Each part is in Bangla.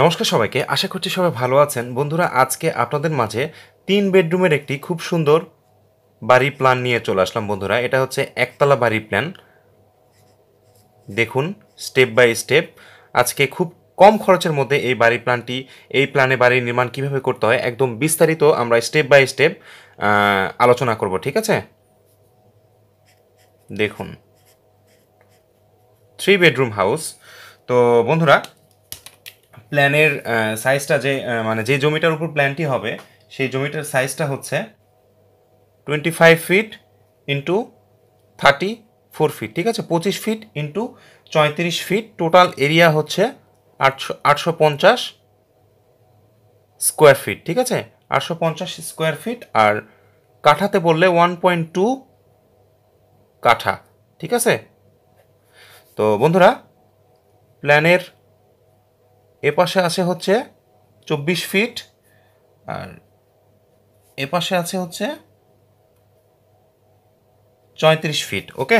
নমস্কার সবাইকে আশা করছি সবাই ভালো আছেন বন্ধুরা আজকে আপনাদের মাঝে তিন বেডরুমের একটি খুব সুন্দর বাড়ি প্ল্যান নিয়ে চলে আসলাম বন্ধুরা এটা হচ্ছে একতলা বাড়ি প্ল্যান দেখুন স্টেপ বাই স্টেপ আজকে খুব কম খরচের মধ্যে এই বাড়ি প্ল্যানটি এই প্ল্যানে বাড়ির নির্মাণ কিভাবে করতে হয় একদম বিস্তারিত আমরা স্টেপ বাই স্টেপ আলোচনা করব ঠিক আছে দেখুন থ্রি বেডরুম হাউস তো বন্ধুরা প্ল্যানের সাইজটা যে মানে যে জমিটার উপর প্ল্যানটি হবে সেই জমিটার সাইজটা হচ্ছে twenty five feet into thirty four feet ঠিক আছে পঁচিশ ফিট ইন্টু চঁয়ত্রিশ ফিট টোটাল এরিয়া হচ্ছে আটশো আটশো পঞ্চাশ স্কোয়ার ফিট ঠিক আছে আটশো পঞ্চাশ স্কোয়ার ফিট আর কাঠাতে বললে ওয়ান পয়েন্ট টু কাঠা ঠিক আছে তো বন্ধুরা প্ল্যানের এপাশে আছে হচ্ছে চব্বিশ ফিট আর এপাশে আছে হচ্ছে চঁয়ত্রিশ ফিট ওকে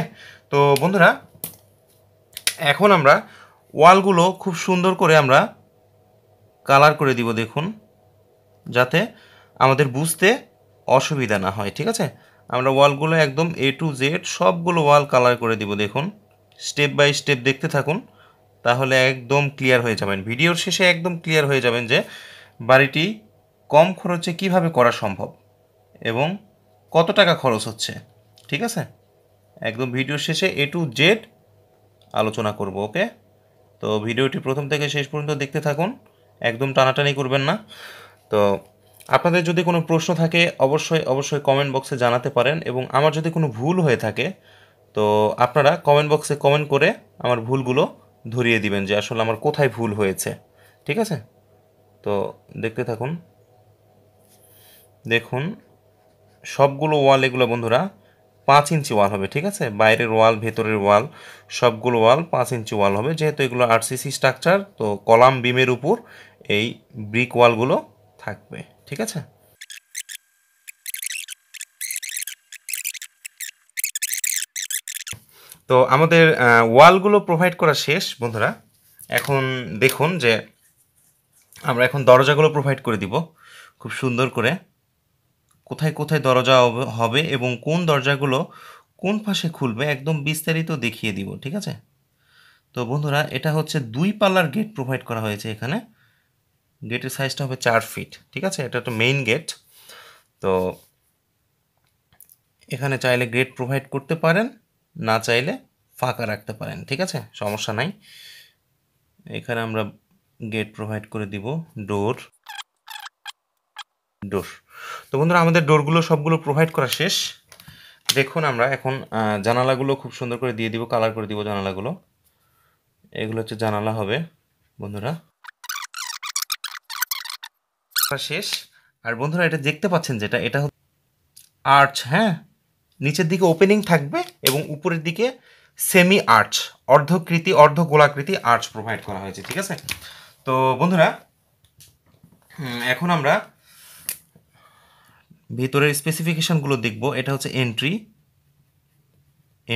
তো বন্ধুরা এখন আমরা ওয়ালগুলো খুব সুন্দর করে আমরা কালার করে দিব দেখুন যাতে আমাদের বুঝতে অসুবিধা না হয় ঠিক আছে আমরা ওয়ালগুলো একদম এ টু জেড সবগুলো ওয়াল কালার করে দিব দেখুন স্টেপ বাই স্টেপ দেখতে থাকুন তাহলে একদম ক্লিয়ার হয়ে যাবেন ভিডিওর শেষে একদম ক্লিয়ার হয়ে যাবেন যে বাড়িটি কম খরচে কিভাবে করা সম্ভব এবং কত টাকা খরচ হচ্ছে ঠিক আছে একদম ভিডিওর শেষে এ টু জেড আলোচনা করব ওকে তো ভিডিওটি প্রথম থেকে শেষ পর্যন্ত দেখতে থাকুন একদম টানাটানি করবেন না তো আপনাদের যদি কোনো প্রশ্ন থাকে অবশ্যই অবশ্যই কমেন্ট বক্সে জানাতে পারেন এবং আমার যদি কোনো ভুল হয়ে থাকে তো আপনারা কমেন্ট বক্সে কমেন্ট করে আমার ভুলগুলো ধরিয়ে দিবেন যে আসলে আমার কোথায় ভুল হয়েছে ঠিক আছে তো দেখতে থাকুন দেখুন সবগুলো ওয়াল এগুলো বন্ধুরা পাঁচ ইঞ্চি ওয়াল হবে ঠিক আছে বাইরের ওয়াল ভেতরের ওয়াল সবগুলো ওয়াল পাঁচ ইঞ্চি ওয়াল হবে যেহেতু এগুলো আরসিসি স্ট্রাকচার তো কলাম বিমের উপর এই ব্রিক ওয়ালগুলো থাকবে ঠিক আছে তো আমাদের ওয়ালগুলো প্রোভাইড করা শেষ বন্ধুরা এখন দেখুন যে আমরা এখন দরজাগুলো প্রোভাইড করে দিব খুব সুন্দর করে কোথায় কোথায় দরজা হবে এবং কোন দরজাগুলো কোন পাশে খুলবে একদম বিস্তারিত দেখিয়ে দিব ঠিক আছে তো বন্ধুরা এটা হচ্ছে দুই পাল্লার গেট প্রোভাইড করা হয়েছে এখানে গেটের সাইজটা হবে চার ফিট ঠিক আছে এটা তো মেইন গেট তো এখানে চাইলে গেট প্রোভাইড করতে পারেন না চাইলে ফাঁকা রাখতে পারেন ঠিক আছে সমস্যা নাই এখানে আমরা গেট প্রোভাইড করে দিব ডোর ডোর তো বন্ধুরা আমাদের ডোরগুলো সবগুলো প্রোভাইড করা শেষ দেখুন আমরা এখন জানালাগুলো খুব সুন্দর করে দিয়ে দিব কালার করে দিব জানালাগুলো এগুলো হচ্ছে জানালা হবে বন্ধুরা শেষ আর বন্ধুরা এটা দেখতে পাচ্ছেন যেটা এটা আর্চ হ্যাঁ নিচের দিকে ওপেনিং থাকবে এবং উপরের দিকে সেমি আর্চ অর্ধকৃতি অর্ধ গোলাকৃতি আর্চ প্রোভাইড করা হয়েছে ঠিক আছে তো বন্ধুরা এখন আমরা ভিতরের স্পেসিফিকেশানগুলো দেখব এটা হচ্ছে এন্ট্রি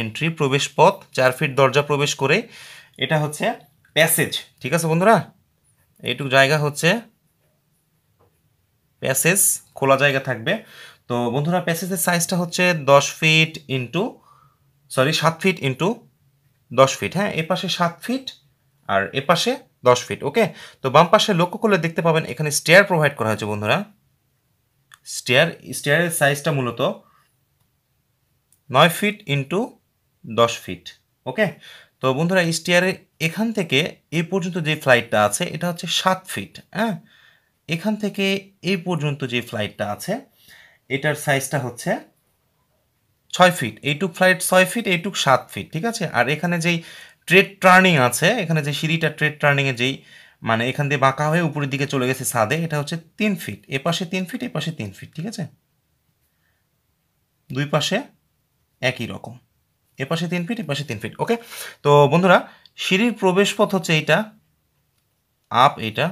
এন্ট্রি প্রবেশ পথ চার ফিট দরজা প্রবেশ করে এটা হচ্ছে প্যাসেজ ঠিক আছে বন্ধুরা এইটুকু জায়গা হচ্ছে প্যাসেজ খোলা জায়গা থাকবে তো বন্ধুরা প্যাসেজের সাইজটা হচ্ছে দশ ফিট ইন্টু সরি সাত ফিট ইন্টু দশ ফিট হ্যাঁ এ পাশে সাত ফিট আর এ পাশে দশ ফিট ওকে তো বাম পাশে লক্ষ্য করলে দেখতে পাবেন এখানে স্টেয়ার প্রোভাইড করা হয়েছে বন্ধুরা স্টেয়ার স্টেয়ারের সাইজটা মূলত নয় ফিট ইন্টু দশ ফিট ওকে তো বন্ধুরা স্টেয়ারে এখান থেকে এই পর্যন্ত যে ফ্লাইটটা আছে এটা হচ্ছে সাত ফিট হ্যাঁ এখান থেকে এই পর্যন্ত যে ফ্লাইটটা আছে এটার সাইজটা হচ্ছে ছয় ফিট এইটুক ফ্লাইট ছয় ফিট এইটুক সাত ফিট ঠিক আছে আর এখানে যেই ট্রেড টার্নিং আছে এখানে যে সিঁড়িটা ট্রেড টার্নিংয়ে যেই মানে এখান দিয়ে বাঁকা হয়ে উপরের দিকে চলে গেছে সাদে এটা হচ্ছে তিন ফিট এ পাশে তিন ফিট এ পাশে তিন ফিট ঠিক আছে দুই পাশে একই রকম এ পাশে তিন ফিট এ পাশে তিন ফিট ওকে তো বন্ধুরা সিঁড়ির প্রবেশপথ হচ্ছে এইটা আপ এইটা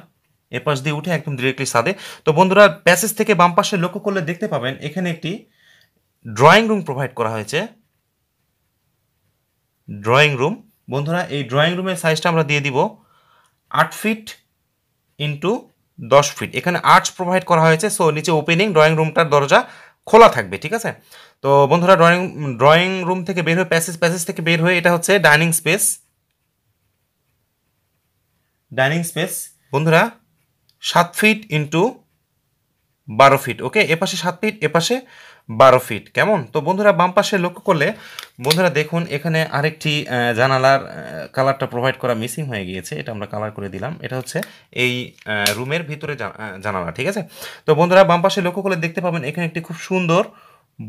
এপাশ দিয়ে উঠে একদম ডিরেক্টলি সাদে তো বন্ধুরা প্যাসেজ থেকে বাম পাশে লক্ষ্য করলে দেখতে পাবেন এখানে একটি ড্রয়িং রুম প্রোভাইড করা হয়েছে ড্রয়িং রুম বন্ধুরা এই ড্রয়িং রুমের সাইজটা আমরা দিয়ে দিব আট ফিট ইন্টু দশ ফিট এখানে আর্টস প্রোভাইড করা হয়েছে সো নিচে ওপেনিং ড্রয়িং রুমটার দরজা খোলা থাকবে ঠিক আছে তো বন্ধুরা ড্রয়িং ড্রয়িং রুম থেকে বের হয়ে প্যাসেজ প্যাসেজ থেকে বের হয়ে এটা হচ্ছে ডাইনিং স্পেস ডাইনিং স্পেস বন্ধুরা সাত ফিট ইন্টু বারো ফিট ওকে এপাশে সাত ফিট এপাশে বারো ফিট কেমন তো বন্ধুরা বাম পাশে লক্ষ্য করলে বন্ধুরা দেখুন এখানে আরেকটি জানালার কালারটা প্রোভাইড করা মিসিং হয়ে গিয়েছে এটা আমরা কালার করে দিলাম এটা হচ্ছে এই রুমের ভিতরে জানালা ঠিক আছে তো বন্ধুরা বাম পাশে লক্ষ্য করলে দেখতে পাবেন এখানে একটি খুব সুন্দর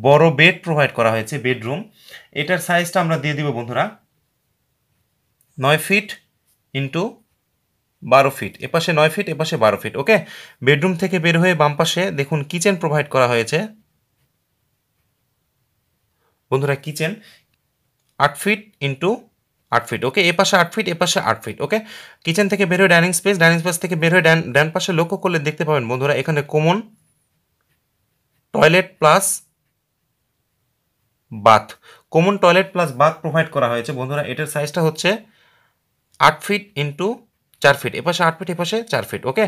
বড় বেড প্রোভাইড করা হয়েছে বেডরুম এটার সাইজটা আমরা দিয়ে দিব বন্ধুরা নয় ফিট ইন্টু বারো ফিট এপাশে নয় ফিট এপাশে বারো ফিট ওকে বেডরুম থেকে বের হয়ে বাম পাশে দেখুন কিচেন প্রোভাইড করা হয়েছে বন্ধুরা কিচেন আট ফিট ইন্টু আট ফিট ওকে এ পাশে আট ফিট এ পাশে আট ফিট ওকে কিচেন থেকে বের হয়ে ডাইনিং স্পেস ডাইনিং স্পেস থেকে বের হয়ে ড্যান পাশে লক্ষ্য করলে দেখতে পাবেন বন্ধুরা এখানে common toilet plus bath common toilet plus bath provide করা হয়েছে বন্ধুরা এটার সাইজটা হচ্ছে আট ফিট ইন্টু চার ফিট এপাশে আট ফিট এপাশে চার ফিট ওকে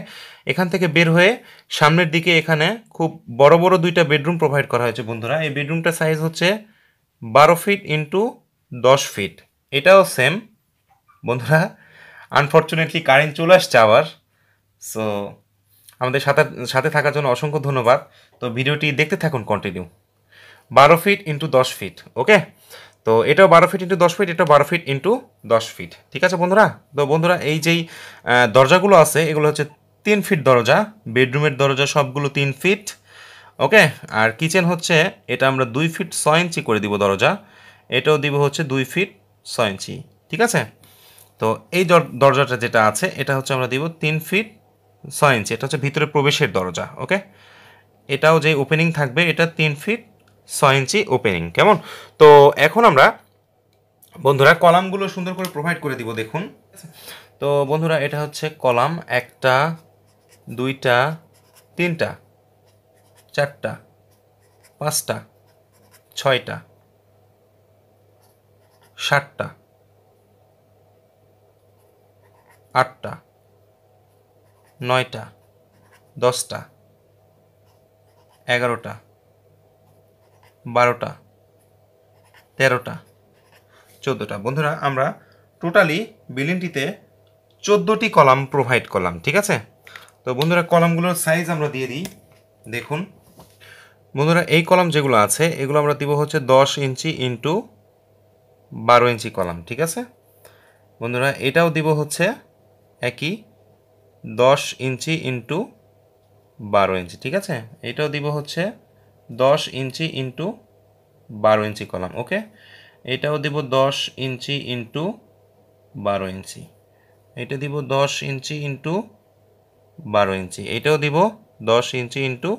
এখান থেকে বের হয়ে সামনের দিকে এখানে খুব বড় বড় দুইটা বেডরুম প্রোভাইড করা হয়েছে বন্ধুরা এই বেডরুমটা সাইজ হচ্ছে বারো ফিট ইন্টু দশ ফিট এটাও সেম বন্ধুরা আনফর্চুনেটলি কারেন্ট চলে আসছে আবার সো আমাদের সাথে সাথে থাকার জন্য অসংখ্য ধন্যবাদ তো ভিডিওটি দেখতে থাকুন কন্টিনিউ বারো ফিট ইন্টু দশ ফিট ওকে তো এটাও বারো ফিট ইন্টু দশ ফিট এটাও বারো ফিট ইন্টু দশ ফিট ঠিক আছে বন্ধুরা তো বন্ধুরা এই যেই দরজাগুলো আছে এগুলো হচ্ছে তিন ফিট দরজা বেডরুমের দরজা সবগুলো তিন ফিট ওকে আর কিচেন হচ্ছে এটা আমরা দুই ফিট ছয় ইঞ্চি করে দিব দরজা এটাও দিব হচ্ছে দুই ফিট ছয় ইঞ্চি ঠিক আছে তো এই দরজাটা যেটা আছে এটা হচ্ছে আমরা দিব তিন ফিট ছয় ইঞ্চি এটা হচ্ছে ভিতরে প্রবেশের দরজা ওকে এটাও যে ওপেনিং থাকবে এটা তিন ফিট ছয় ইঞ্চি ওপেনিং কেমন তো এখন আমরা বন্ধুরা কলামগুলো সুন্দর করে প্রোভাইড করে দিব দেখুন তো বন্ধুরা এটা হচ্ছে কলাম একটা দুইটা তিনটা চারটা পাঁচটা ছয়টা সাতটা আটটা নয়টা দশটা এগারোটা বারোটা তেরোটা চোদ্দোটা বন্ধুরা আমরা টোটালি বিলিংটিতে চোদ্দোটি কলাম প্রোভাইড করলাম ঠিক আছে তো বন্ধুরা কলামগুলোর সাইজ আমরা দিয়ে দিই দেখুন বন্ধুরা এই কলাম যেগুলো আছে এগুলো আমরা দিব হচ্ছে দশ ইঞ্চি ইন্টু বারো ইঞ্চি কলাম ঠিক আছে বন্ধুরা এটাও দিব হচ্ছে একই দশ ইঞ্চি ইন্টু বারো ইঞ্চি ঠিক আছে এটাও দিব হচ্ছে দশ ইঞ্চি ইন্টু বারো ইঞ্চি কলাম ওকে এটাও দেব দশ ইঞ্চি ইন্টু বারো ইঞ্চি এটা দিব দশ ইঞ্চি ইন্টু বারো ইঞ্চি এটাও দিব দশ ইঞ্চি ইন্টু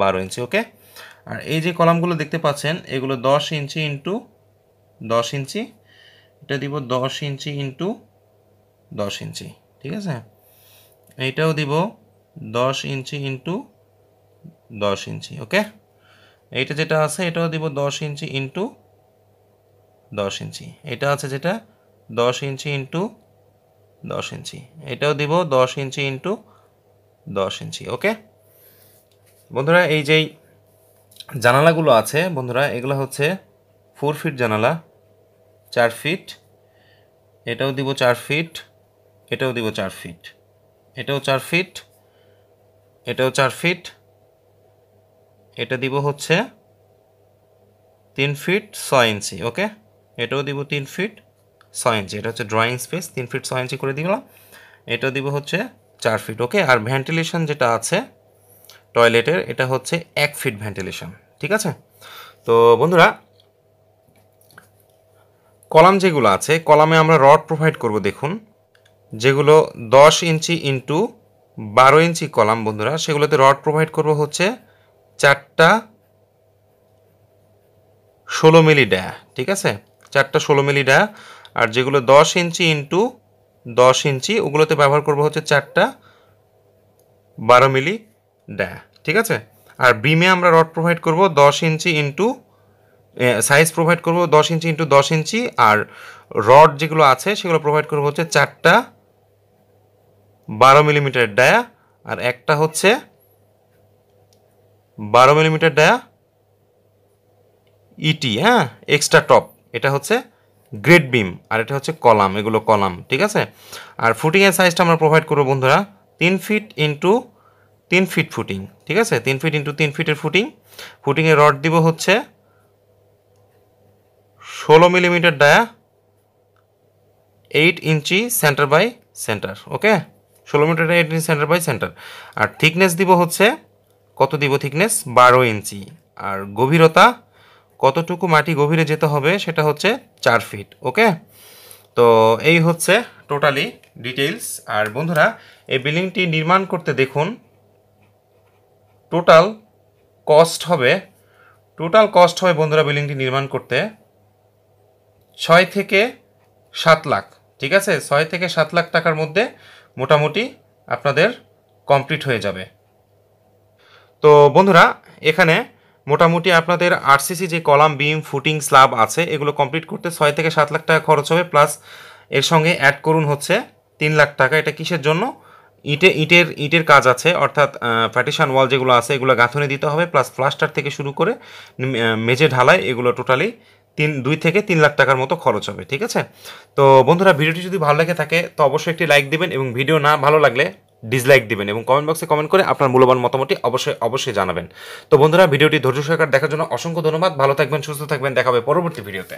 বারো ইঞ্চি ওকে আর এই যে কলামগুলো দেখতে পাচ্ছেন এগুলো দশ ইঞ্চি ইন্টু দশ ইঞ্চি এটা দিব দশ ইঞ্চি ইন্টু দশ ইঞ্চি ঠিক আছে এইটাও দিব দশ ইঞ্চি ইন্টু দশ ইঞ্চি ওকে এইটা যেটা আছে এটাও দিব দশ ইঞ্চি ইন্টু দশ ইঞ্চি এটা আছে যেটা দশ ইঞ্চি ইন্টু দশ ইঞ্চি এটাও দিব দশ ইঞ্চি ইন্টু দশ ইঞ্চি ওকে বন্ধুরা এই যেই জানালাগুলো আছে বন্ধুরা এগুলো হচ্ছে ফোর ফিট জানালা চার ফিট এটাও দিব চার ফিট এটাও দিব চার ফিট এটাও চার ফিট এটাও চার ফিট এটা দিব হচ্ছে তিন ফিট ছয় ইঞ্চি ওকে এটাও দিব তিন ফিট ছয় ইঞ্চি এটা হচ্ছে ড্রয়িং স্পেস তিন ফিট ছয় ইঞ্চি করে দিলাম এটা দিব হচ্ছে চার ফিট ওকে আর ভেন্টিলেশন যেটা আছে টয়লেটের এটা হচ্ছে এক ফিট ভেন্টিলেশন ঠিক আছে তো বন্ধুরা কলাম যেগুলো আছে কলামে আমরা রড প্রোভাইড করব দেখুন যেগুলো দশ ইঞ্চি ইন্টু বারো ইঞ্চি কলাম বন্ধুরা সেগুলোতে রড প্রোভাইড করব হচ্ছে চারটা ষোলো মিলি ড্যা ঠিক আছে চারটা ষোলো মিলি ড্যা আর যেগুলো দশ ইঞ্চি ইন্টু দশ ইঞ্চি ওগুলোতে ব্যবহার করবো হচ্ছে চারটা বারো মিলি ড্যা ঠিক আছে আর বিমে আমরা রড প্রোভাইড করব দশ ইঞ্চি ইন্টু সাইজ প্রোভাইড করব দশ ইঞ্চি ইন্টু দশ ইঞ্চি আর রড যেগুলো আছে সেগুলো প্রোভাইড করবো হচ্ছে চারটা বারো মিলিমিটার ডায়া আর একটা হচ্ছে বারো মিলিমিটার ডায়া ইটি e হ্যাঁ এক্সট্রা টপ এটা হচ্ছে গ্রেড বিম আর এটা হচ্ছে কলাম এগুলো কলাম ঠিক আছে আর ফুটিংয়ের সাইজটা আমরা প্রোভাইড করবো বন্ধুরা তিন ফিট ইন্টু তিন ফিট ফুটিং ঠিক আছে তিন ফিট ইন্টু তিন ফিটের ফুটিং ফুটিংয়ের রড দিব হচ্ছে ষোলো millimetre dia eight inch centre by centre okay ষোলো metre eight inch centre by centre আর থিকনেস দিব হচ্ছে কত দিব থিকনেস বারো ইঞ্চি আর গভীরতা কতটুকু মাটি গভীরে যেতে হবে সেটা হচ্ছে চার ফিট ওকে তো এই হচ্ছে টোটালি ডিটেলস আর বন্ধুরা এই বিল্ডিংটি নির্মাণ করতে দেখুন টোটাল কস্ট হবে টোটাল কস্ট হবে বন্ধুরা বিল্ডিংটি নির্মাণ করতে ছয় থেকে সাত লাখ ঠিক আছে ছয় থেকে সাত লাখ টাকার মধ্যে মোটামুটি আপনাদের কমপ্লিট হয়ে যাবে তো বন্ধুরা এখানে মোটামুটি আপনাদের আরসিসি যে কলাম বিম ফুটিং স্লাব আছে এগুলো কমপ্লিট করতে ছয় থেকে সাত লাখ টাকা খরচ হবে প্লাস এর সঙ্গে অ্যাড করুন হচ্ছে তিন লাখ টাকা এটা কিসের জন্য ইটে ইটের ইটের কাজ আছে অর্থাৎ ফ্যাটিশান ওয়াল যেগুলো আছে এগুলো গাঁথনে দিতে হবে প্লাস প্লাস্টার থেকে শুরু করে মেঝে ঢালাই এগুলো টোটালি তিন দুই থেকে তিন লাখ টাকার মতো খরচ হবে ঠিক আছে তো বন্ধুরা ভিডিওটি যদি ভালো লাগে থাকে তো অবশ্যই একটি লাইক দেবেন এবং ভিডিও না ভালো লাগলে ডিসলাইক দিবেন এবং কমেন্ট বক্সে কমেন্ট করে আপনার মূল্যবান মতামতটি অবশ্যই অবশ্যই জানাবেন তো বন্ধুরা ভিডিওটি ধৈর্য সহকার দেখার জন্য অসংখ্য ধন্যবাদ ভালো থাকবেন সুস্থ থাকবেন দেখাবে পরবর্তী ভিডিওতে